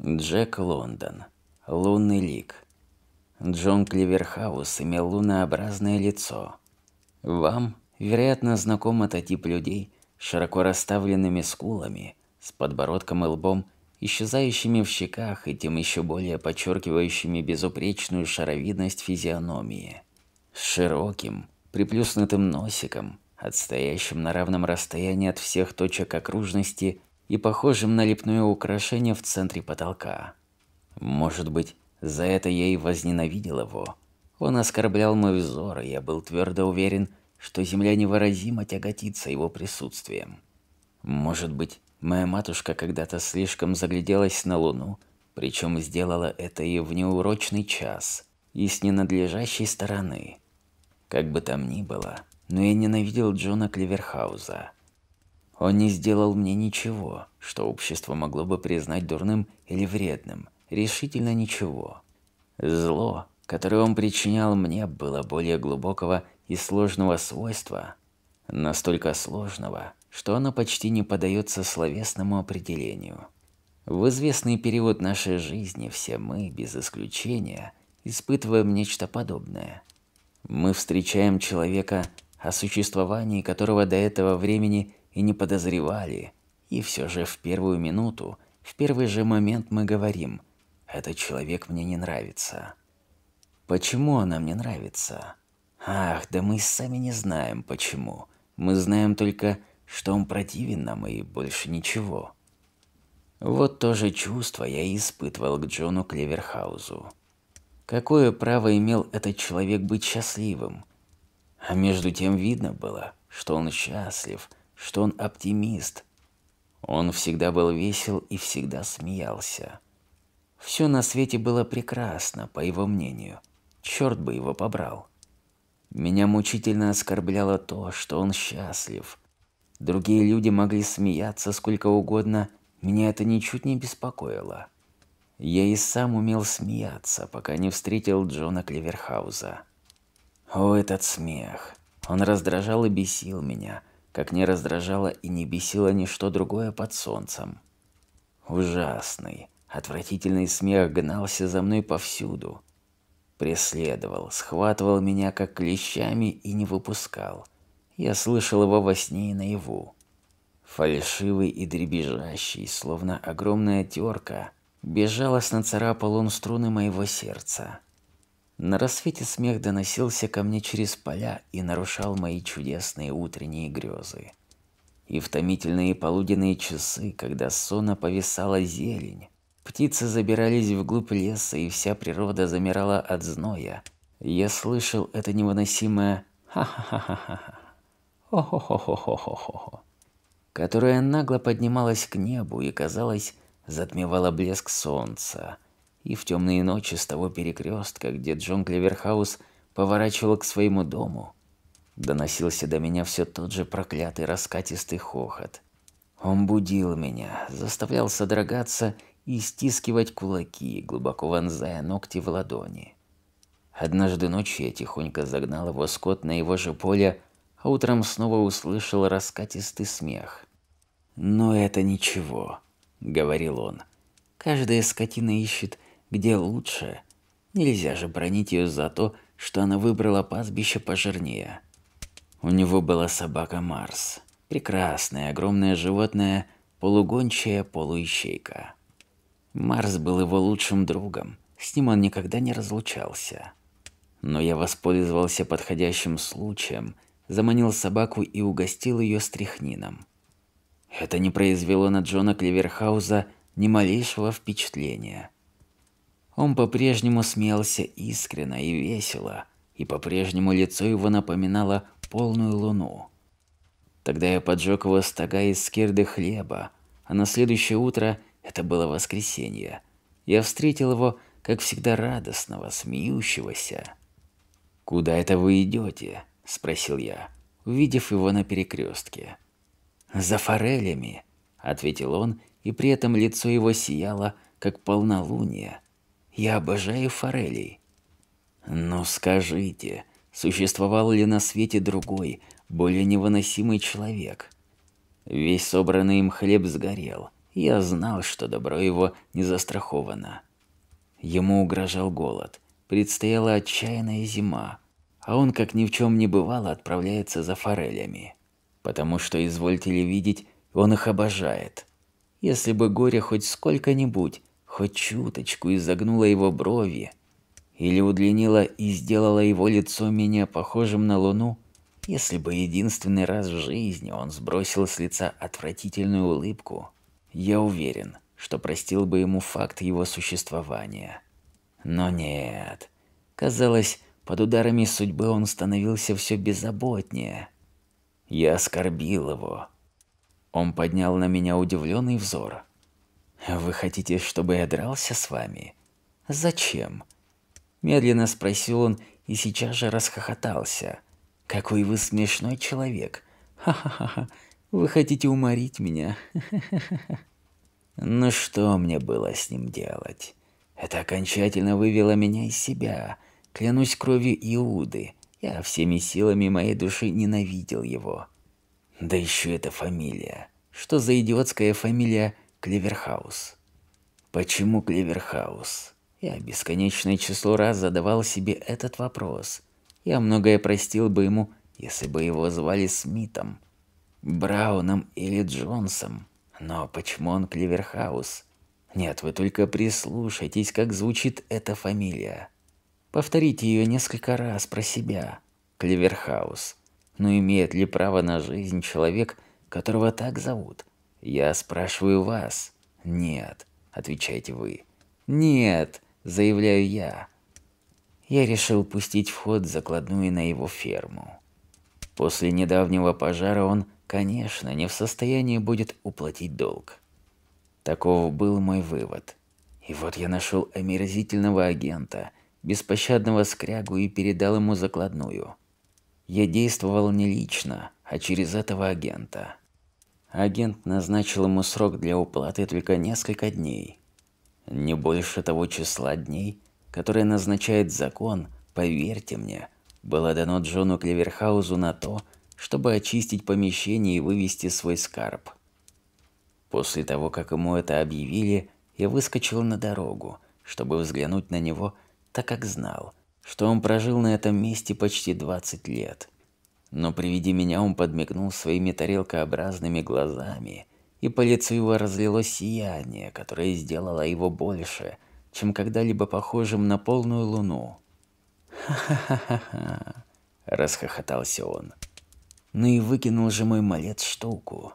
Джек Лондон. Лунный лик. Джон Кливерхаус имел лунообразное лицо. Вам, вероятно, знаком этот тип людей с широко расставленными скулами, с подбородком и лбом, исчезающими в щеках и тем еще более подчеркивающими безупречную шаровидность физиономии. С широким, приплюснутым носиком, отстоящим на равном расстоянии от всех точек окружности и похожим на лепное украшение в центре потолка. Может быть, за это я и возненавидел его. Он оскорблял мой взор, и я был твердо уверен, что земля невыразимо тяготится его присутствием. Может быть, моя матушка когда-то слишком загляделась на Луну, причем сделала это и в неурочный час, и с ненадлежащей стороны. Как бы там ни было, но я ненавидел Джона Кливерхауза. Он не сделал мне ничего, что общество могло бы признать дурным или вредным. Решительно ничего. Зло, которое он причинял мне, было более глубокого и сложного свойства. Настолько сложного, что оно почти не поддается словесному определению. В известный период нашей жизни все мы, без исключения, испытываем нечто подобное. Мы встречаем человека, о существовании которого до этого времени и не подозревали. И все же в первую минуту, в первый же момент мы говорим «Этот человек мне не нравится». Почему она мне нравится? Ах, да мы сами не знаем почему. Мы знаем только, что он противен нам и больше ничего. Вот то же чувство я и испытывал к Джону Клеверхаузу. Какое право имел этот человек быть счастливым? А между тем видно было, что он счастлив, что он оптимист. Он всегда был весел и всегда смеялся. Все на свете было прекрасно, по его мнению. Черт бы его побрал. Меня мучительно оскорбляло то, что он счастлив. Другие люди могли смеяться сколько угодно, меня это ничуть не беспокоило. Я и сам умел смеяться, пока не встретил Джона Клеверхауза. О, этот смех. Он раздражал и бесил меня как не раздражало и не бесило ничто другое под солнцем. Ужасный, отвратительный смех гнался за мной повсюду. Преследовал, схватывал меня как клещами и не выпускал. Я слышал его во сне и наяву. Фальшивый и дребезжащий, словно огромная терка, безжалостно царапал он струны моего сердца. На рассвете смех доносился ко мне через поля и нарушал мои чудесные утренние грезы. И в томительные полуденные часы, когда сонно повисала зелень, птицы забирались вглубь леса, и вся природа замирала от зноя. Я слышал это невыносимое ха ха ха ха ха ха ха ха ха ха ха, которое нагло поднималось к небу и, казалось, затмевало блеск солнца – и в темные ночи с того перекрестка, где Джон Клеверхаус поворачивал к своему дому. Доносился до меня все тот же проклятый раскатистый хохот. Он будил меня, заставлял содрогаться и стискивать кулаки, глубоко вонзая ногти в ладони. Однажды ночью я тихонько загнал его скот на его же поле, а утром снова услышал раскатистый смех. «Но это ничего», — говорил он. «Каждая скотина ищет где лучше. Нельзя же бронить ее за то, что она выбрала пастбище пожирнее. У него была собака Марс. Прекрасное, огромное животное, полугончая полуищейка. Марс был его лучшим другом, с ним он никогда не разлучался. Но я воспользовался подходящим случаем, заманил собаку и угостил ее стряхнином. Это не произвело на Джона Кливерхауза ни малейшего впечатления. Он по-прежнему смеялся искренно и весело, и по-прежнему лицо его напоминало полную луну. Тогда я поджег его стога из скирды хлеба, а на следующее утро, это было воскресенье, я встретил его, как всегда, радостного, смеющегося. «Куда это вы идете?» – спросил я, увидев его на перекрестке. «За форелями», – ответил он, и при этом лицо его сияло, как полнолуние – я обожаю форелей. Но скажите, существовал ли на свете другой, более невыносимый человек? Весь собранный им хлеб сгорел. Я знал, что добро его не застраховано. Ему угрожал голод. Предстояла отчаянная зима, а он, как ни в чем не бывало, отправляется за форелями. Потому что, извольте ли видеть, он их обожает. Если бы горе хоть сколько-нибудь хоть чуточку изогнула его брови или удлинила и сделала его лицо менее похожим на луну, если бы единственный раз в жизни он сбросил с лица отвратительную улыбку, я уверен, что простил бы ему факт его существования. Но нет. Казалось, под ударами судьбы он становился все беззаботнее. Я оскорбил его. Он поднял на меня удивленный взор. Вы хотите, чтобы я дрался с вами? Зачем? Медленно спросил он и сейчас же расхохотался. Какой вы смешной человек. Ха-ха-ха. Вы хотите уморить меня? Ну что мне было с ним делать? Это окончательно вывело меня из себя. Клянусь кровью Иуды, я всеми силами моей души ненавидел его. Да еще эта фамилия. Что за идиотская фамилия Клеверхаус. Почему Клеверхаус? Я бесконечное число раз задавал себе этот вопрос. Я многое простил бы ему, если бы его звали Смитом, Брауном или Джонсом. Но почему он Клеверхаус? Нет, вы только прислушайтесь, как звучит эта фамилия. Повторите ее несколько раз про себя. Клеверхаус. Но имеет ли право на жизнь человек, которого так зовут? Я спрашиваю вас. Нет, отвечаете вы. Нет, заявляю я. Я решил пустить в ход закладную на его ферму. После недавнего пожара он, конечно, не в состоянии будет уплатить долг. Таков был мой вывод. И вот я нашел омерзительного агента, беспощадного скрягу и передал ему закладную. Я действовал не лично, а через этого агента. Агент назначил ему срок для уплаты только несколько дней. Не больше того числа дней, которое назначает закон, поверьте мне, было дано Джону Клеверхаузу на то, чтобы очистить помещение и вывести свой скарб. После того, как ему это объявили, я выскочил на дорогу, чтобы взглянуть на него, так как знал, что он прожил на этом месте почти 20 лет. Но при виде меня он подмигнул своими тарелкообразными глазами, и по лицу его разлилось сияние, которое сделало его больше, чем когда-либо похожим на полную луну. «Ха-ха-ха-ха-ха!» – расхохотался он. «Ну и выкинул же мой малец штуку.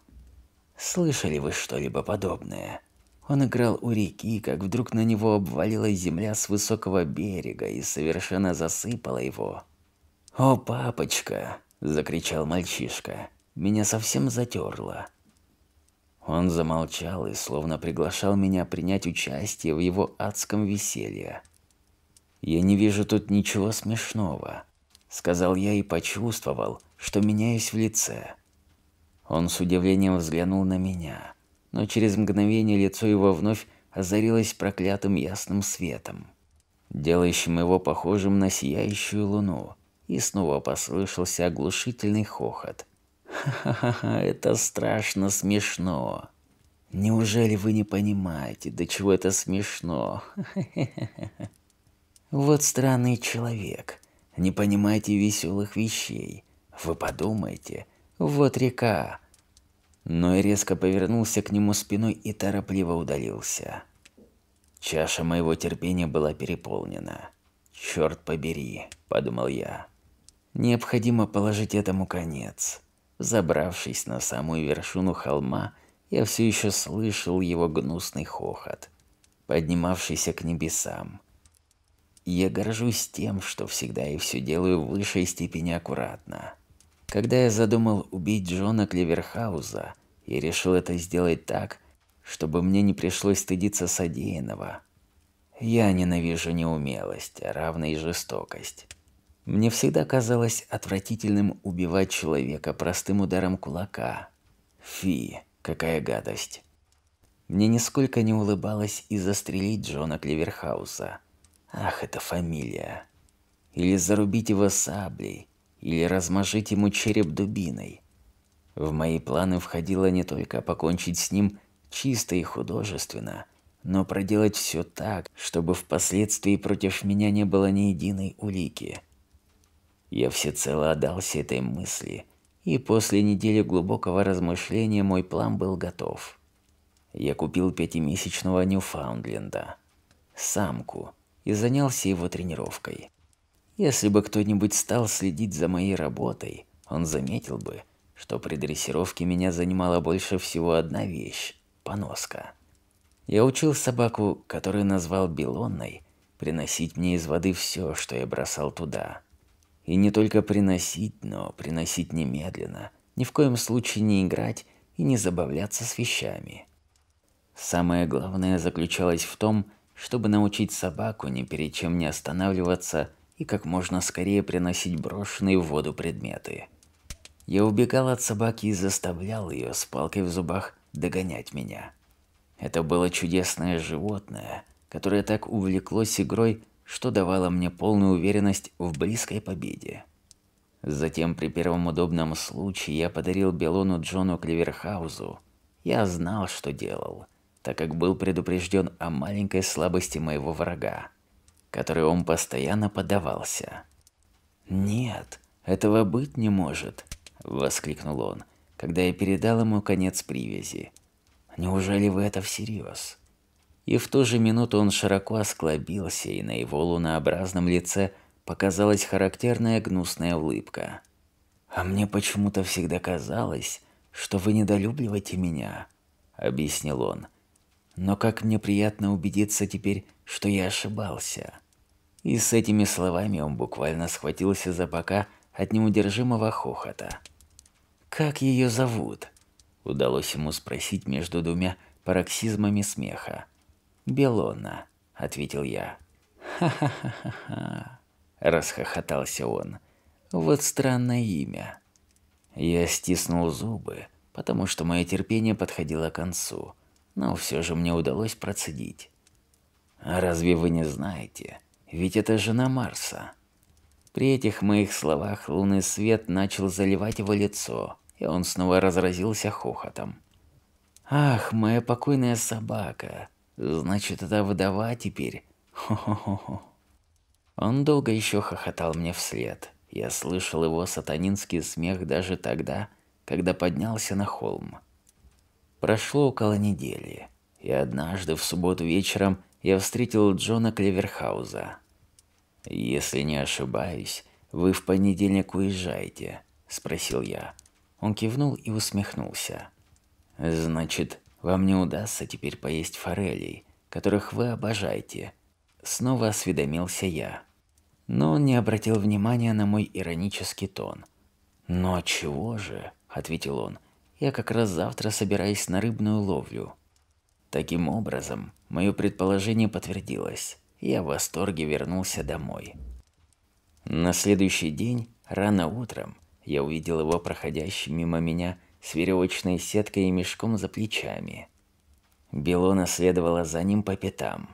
Слышали вы что-либо подобное?» Он играл у реки, как вдруг на него обвалилась земля с высокого берега и совершенно засыпала его. «О, папочка!» закричал мальчишка. Меня совсем затерло. Он замолчал и словно приглашал меня принять участие в его адском веселье. «Я не вижу тут ничего смешного», – сказал я и почувствовал, что меняюсь в лице. Он с удивлением взглянул на меня, но через мгновение лицо его вновь озарилось проклятым ясным светом, делающим его похожим на сияющую луну – и снова послышался оглушительный хохот. «Ха-ха-ха, это страшно смешно!» «Неужели вы не понимаете, до чего это смешно?» «Вот странный человек, не понимаете веселых вещей. Вы подумайте, вот река!» Но и резко повернулся к нему спиной и торопливо удалился. Чаша моего терпения была переполнена. «Черт побери», — подумал я. Необходимо положить этому конец. Забравшись на самую вершину холма, я все еще слышал его гнусный хохот, поднимавшийся к небесам. Я горжусь тем, что всегда и все делаю в высшей степени аккуратно. Когда я задумал убить Джона Клеверхауза, я решил это сделать так, чтобы мне не пришлось стыдиться содеянного. Я ненавижу неумелость, а равно жестокость. Мне всегда казалось отвратительным убивать человека простым ударом кулака. Фи, какая гадость. Мне нисколько не улыбалось и застрелить Джона Клеверхауса. Ах, это фамилия. Или зарубить его саблей, или размажить ему череп дубиной. В мои планы входило не только покончить с ним чисто и художественно, но проделать все так, чтобы впоследствии против меня не было ни единой улики – я всецело отдался этой мысли, и после недели глубокого размышления мой план был готов. Я купил пятимесячного Ньюфаундленда, самку, и занялся его тренировкой. Если бы кто-нибудь стал следить за моей работой, он заметил бы, что при дрессировке меня занимала больше всего одна вещь – поноска. Я учил собаку, которую назвал Белонной, приносить мне из воды все, что я бросал туда – и не только приносить, но приносить немедленно. Ни в коем случае не играть и не забавляться с вещами. Самое главное заключалось в том, чтобы научить собаку ни перед чем не останавливаться и как можно скорее приносить брошенные в воду предметы. Я убегал от собаки и заставлял ее с палкой в зубах догонять меня. Это было чудесное животное, которое так увлеклось игрой, что давало мне полную уверенность в близкой победе. Затем при первом удобном случае я подарил Белону Джону Кливерхаузу. Я знал, что делал, так как был предупрежден о маленькой слабости моего врага, которой он постоянно поддавался. «Нет, этого быть не может», – воскликнул он, когда я передал ему конец привязи. «Неужели вы это всерьез?» и в ту же минуту он широко осклабился, и на его лунообразном лице показалась характерная гнусная улыбка. «А мне почему-то всегда казалось, что вы недолюбливаете меня», — объяснил он. «Но как мне приятно убедиться теперь, что я ошибался». И с этими словами он буквально схватился за бока от неудержимого хохота. «Как ее зовут?» – удалось ему спросить между двумя пароксизмами смеха. Белона», – ответил я. «Ха-ха-ха-ха-ха», – расхохотался он. «Вот странное имя». Я стиснул зубы, потому что мое терпение подходило к концу, но все же мне удалось процедить. А «Разве вы не знаете? Ведь это жена Марса». При этих моих словах лунный свет начал заливать его лицо, и он снова разразился хохотом. «Ах, моя покойная собака! Значит, это вдова теперь. Хо-хо-хо. Он долго еще хохотал мне вслед. Я слышал его сатанинский смех даже тогда, когда поднялся на холм. Прошло около недели, и однажды в субботу вечером я встретил Джона Клеверхауза. «Если не ошибаюсь, вы в понедельник уезжаете?» – спросил я. Он кивнул и усмехнулся. «Значит, вам не удастся теперь поесть форелей, которых вы обожаете. Снова осведомился я. Но он не обратил внимания на мой иронический тон. «Но чего же?» – ответил он. «Я как раз завтра собираюсь на рыбную ловлю». Таким образом, мое предположение подтвердилось. Я в восторге вернулся домой. На следующий день, рано утром, я увидел его проходящим мимо меня – с веревочной сеткой и мешком за плечами. Белона следовала за ним по пятам.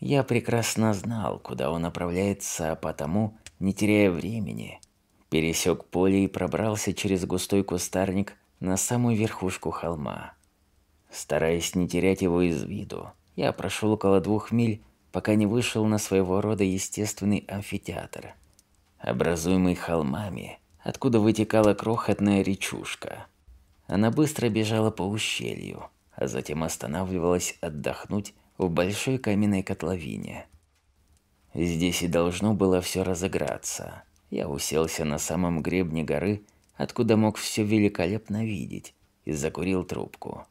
Я прекрасно знал, куда он направляется, а потому, не теряя времени, пересек поле и пробрался через густой кустарник на самую верхушку холма. Стараясь не терять его из виду, я прошел около двух миль, пока не вышел на своего рода естественный амфитеатр, образуемый холмами – откуда вытекала крохотная речушка. Она быстро бежала по ущелью, а затем останавливалась отдохнуть в большой каменной котловине. Здесь и должно было все разыграться. Я уселся на самом гребне горы, откуда мог все великолепно видеть, и закурил трубку.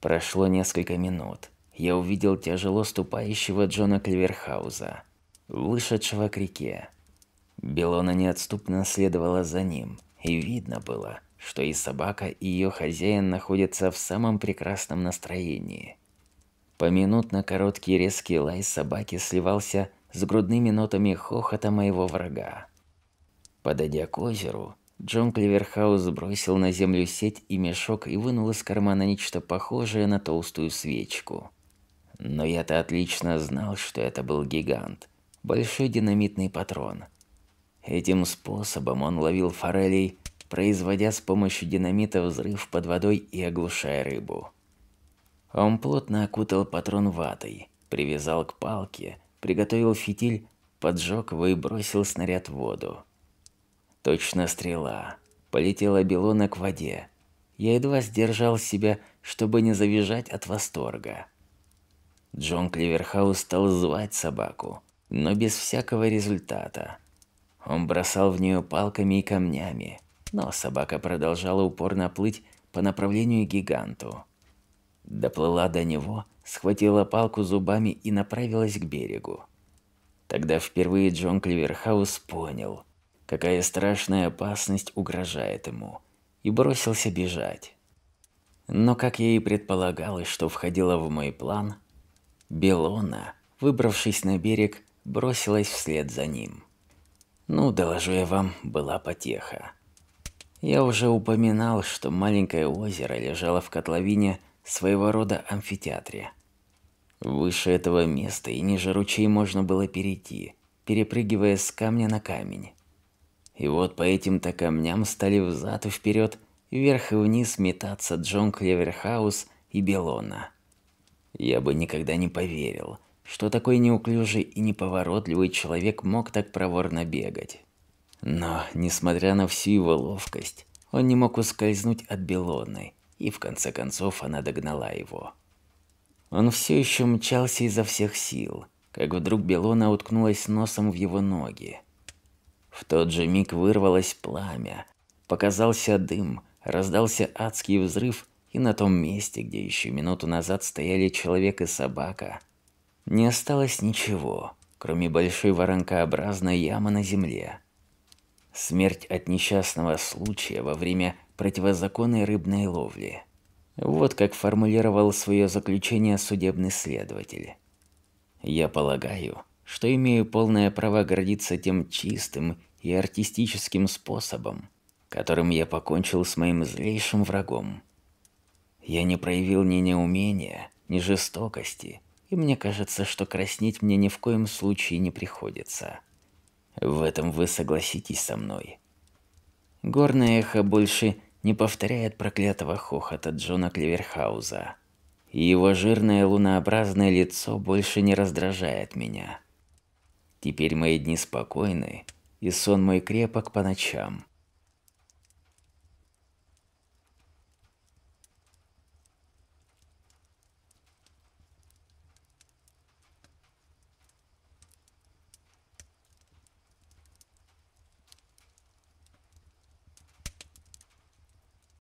Прошло несколько минут. Я увидел тяжело ступающего Джона Клеверхауза, вышедшего к реке. Белона неотступно следовала за ним, и видно было, что и собака, и ее хозяин находятся в самом прекрасном настроении. Поминутно короткий резкий лай собаки сливался с грудными нотами хохота моего врага. Подойдя к озеру, Джон Кливерхаус бросил на землю сеть и мешок и вынул из кармана нечто похожее на толстую свечку. Но я-то отлично знал, что это был гигант. Большой динамитный патрон – Этим способом он ловил форелей, производя с помощью динамита взрыв под водой и оглушая рыбу. Он плотно окутал патрон ватой, привязал к палке, приготовил фитиль, поджег его и бросил снаряд в воду. Точно стрела. Полетела белона к воде. Я едва сдержал себя, чтобы не завизжать от восторга. Джон Кливерхаус стал звать собаку, но без всякого результата. Он бросал в нее палками и камнями, но собака продолжала упорно плыть по направлению к гиганту. Доплыла до него, схватила палку зубами и направилась к берегу. Тогда впервые Джон Кливерхаус понял, какая страшная опасность угрожает ему, и бросился бежать. Но, как я и предполагалось, что входило в мой план, Белона, выбравшись на берег, бросилась вслед за ним. Ну, доложу я вам, была потеха. Я уже упоминал, что маленькое озеро лежало в котловине своего рода амфитеатре. Выше этого места и ниже ручей можно было перейти, перепрыгивая с камня на камень. И вот по этим-то камням стали взад и вперед, вверх и вниз метаться Джон Клеверхаус и Белона. Я бы никогда не поверил, что такой неуклюжий и неповоротливый человек мог так проворно бегать. Но, несмотря на всю его ловкость, он не мог ускользнуть от Белоны, и в конце концов она догнала его. Он все еще мчался изо всех сил, как вдруг Белона уткнулась носом в его ноги. В тот же миг вырвалось пламя, показался дым, раздался адский взрыв, и на том месте, где еще минуту назад стояли человек и собака, не осталось ничего, кроме большой воронкообразной ямы на земле. Смерть от несчастного случая во время противозаконной рыбной ловли. Вот как формулировал свое заключение судебный следователь. Я полагаю, что имею полное право гордиться тем чистым и артистическим способом, которым я покончил с моим злейшим врагом. Я не проявил ни неумения, ни жестокости, и мне кажется, что краснеть мне ни в коем случае не приходится. В этом вы согласитесь со мной. Горное эхо больше не повторяет проклятого хохота Джона Клеверхауза. И его жирное лунообразное лицо больше не раздражает меня. Теперь мои дни спокойны, и сон мой крепок по ночам.